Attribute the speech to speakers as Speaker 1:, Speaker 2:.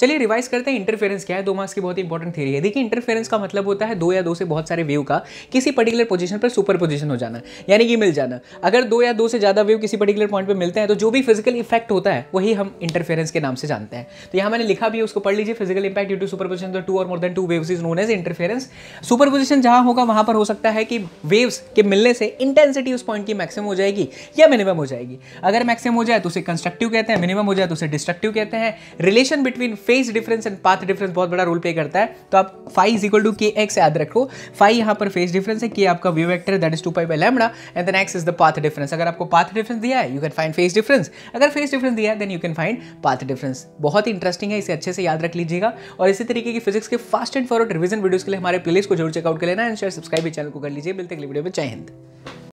Speaker 1: चलिए रिवाइज करते हैं इंटरफेरेंस क्या है दो मार्क्स की बहुत इंपॉर्टेंट थ्योरी है देखिए इंटरफेरेंस का मतलब होता है दो या दो से बहुत सारे वेव का किसी पर्टिकुलर पोजीशन पर सुपर पोजिशन हो जाना यानी कि मिल जाना अगर दो या दो से ज़्यादा वेव किसी पर्टिकुलर पॉइंट पर मिलते हैं तो जो भी फिजिकल इफेक्ट होता है वही हम इंटरफेरेंस के नाम से जानते हैं तो यहाँ मैंने लिखा भी है उसको पढ़ लीजिए physical impact due to superposition two और more than two waves is known as interference superposition जहाँ होगा वहाँ पर हो सकता है कि वेव्स के मिलने से इंटेंसिटी उस पॉइंट की मैक्सिमम हो जाएगी या मिनिमम हो जाएगी अगर मैक्सिमम हो जाए तो उसे कंस्ट्रक्टिव कहते हैं मिनिमम हो जाए तो उसे डिस्ट्रक्टिव कहते हैं relation between phase difference and path difference बहुत बड़ा रोल प्ले करता है तो आप five is equal to K X याद रखो फाइव यहाँ पर फेस डिफरेंस है कि आपका view vector that is two pi by lambda and then X is the path difference अगर आपको पाथ डिफरेंस दिया है you can find phase difference अगर फेस डिफरेंस दिया है then you can find path difference बहुत ही इंटरेस्टिंग है इसे अच्छे से याद रख लीजिएगा और इसी तरीके की फिजिक्स के fast and forward revision videos के लिए हमारे प्लेलिस्ट को जरूर चेकआउट कर लेना एंड शेयर सब्सक्राइब भी चैनल को कर लीजिए मिलते अगले वीडियो में जय हिंद